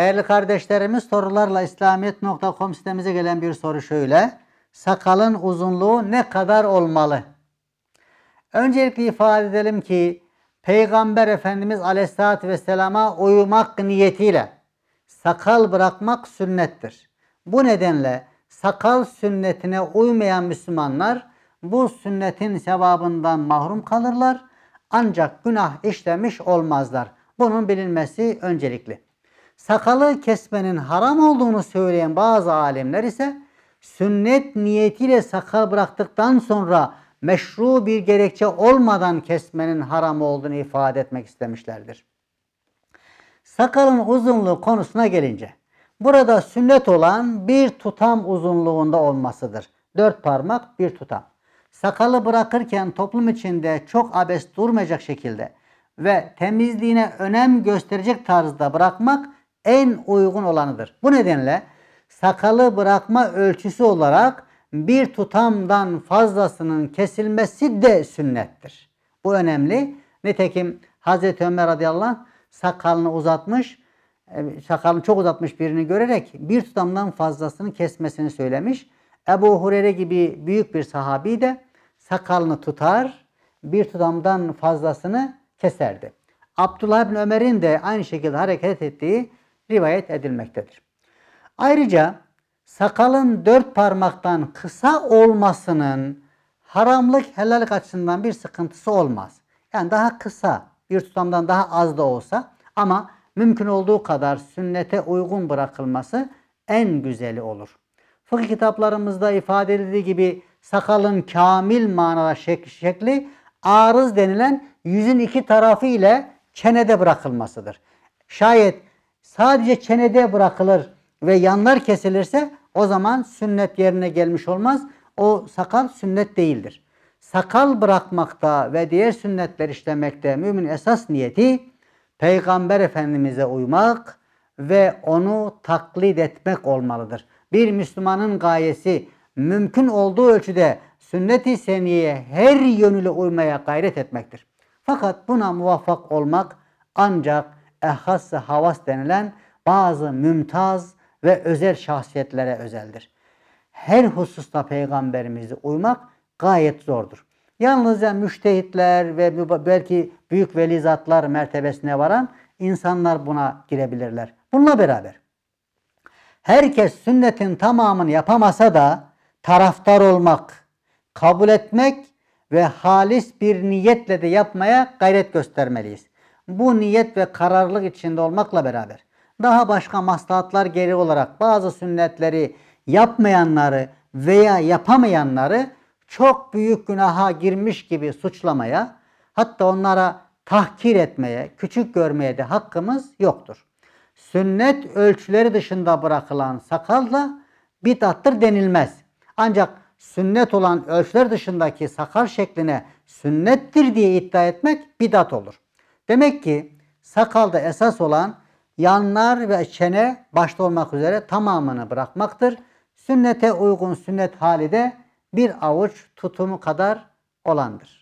Değerli kardeşlerimiz sorularla İslamiyet.com sitemize gelen bir soru şöyle. Sakalın uzunluğu ne kadar olmalı? Öncelikle ifade edelim ki Peygamber Efendimiz Aleyhisselatü Vesselam'a uyumak niyetiyle sakal bırakmak sünnettir. Bu nedenle sakal sünnetine uymayan Müslümanlar bu sünnetin sevabından mahrum kalırlar ancak günah işlemiş olmazlar. Bunun bilinmesi öncelikli sakalı kesmenin haram olduğunu söyleyen bazı alimler ise sünnet niyetiyle sakal bıraktıktan sonra meşru bir gerekçe olmadan kesmenin haram olduğunu ifade etmek istemişlerdir. Sakalın uzunluğu konusuna gelince burada sünnet olan bir tutam uzunluğunda olmasıdır. Dört parmak bir tutam. Sakalı bırakırken toplum içinde çok abes durmayacak şekilde ve temizliğine önem gösterecek tarzda bırakmak en uygun olanıdır. Bu nedenle sakalı bırakma ölçüsü olarak bir tutamdan fazlasının kesilmesi de sünnettir. Bu önemli. Nitekim Hazreti Ömer radıyallahu anh sakalını uzatmış, e, sakalını çok uzatmış birini görerek bir tutamdan fazlasını kesmesini söylemiş. Ebu Hureyre gibi büyük bir sahabi de sakalını tutar, bir tutamdan fazlasını keserdi. Abdullah bin Ömer'in de aynı şekilde hareket ettiği rivayet edilmektedir. Ayrıca sakalın dört parmaktan kısa olmasının haramlık helallik açısından bir sıkıntısı olmaz. Yani daha kısa bir tutamdan daha az da olsa ama mümkün olduğu kadar sünnete uygun bırakılması en güzeli olur. Fıkıh kitaplarımızda ifade edildiği gibi sakalın kamil manada şek şekli arız denilen yüzün iki tarafı ile çenede bırakılmasıdır. Şayet sadece çenede bırakılır ve yanlar kesilirse o zaman sünnet yerine gelmiş olmaz. O sakal sünnet değildir. Sakal bırakmakta ve diğer sünnetler işlemekte mümin esas niyeti Peygamber Efendimiz'e uymak ve onu taklit etmek olmalıdır. Bir Müslümanın gayesi mümkün olduğu ölçüde sünnet-i seniyeye her yönüyle uymaya gayret etmektir. Fakat buna muvaffak olmak ancak ehas havas denilen bazı mümtaz ve özel şahsiyetlere özeldir. Her hususta Peygamberimizi uymak gayet zordur. Yalnızca müştehitler ve belki büyük velizatlar mertebesine varan insanlar buna girebilirler. Bununla beraber herkes sünnetin tamamını yapamasa da taraftar olmak, kabul etmek ve halis bir niyetle de yapmaya gayret göstermeliyiz bu niyet ve kararlılık içinde olmakla beraber daha başka maslahatlar geri olarak bazı sünnetleri yapmayanları veya yapamayanları çok büyük günaha girmiş gibi suçlamaya hatta onlara tahkir etmeye, küçük görmeye de hakkımız yoktur. Sünnet ölçüleri dışında bırakılan sakal da bid'attır denilmez. Ancak sünnet olan ölçüler dışındaki sakal şekline sünnettir diye iddia etmek bid'at olur. Demek ki sakalda esas olan yanlar ve çene başta olmak üzere tamamını bırakmaktır. Sünnete uygun sünnet hali de bir avuç tutumu kadar olandır.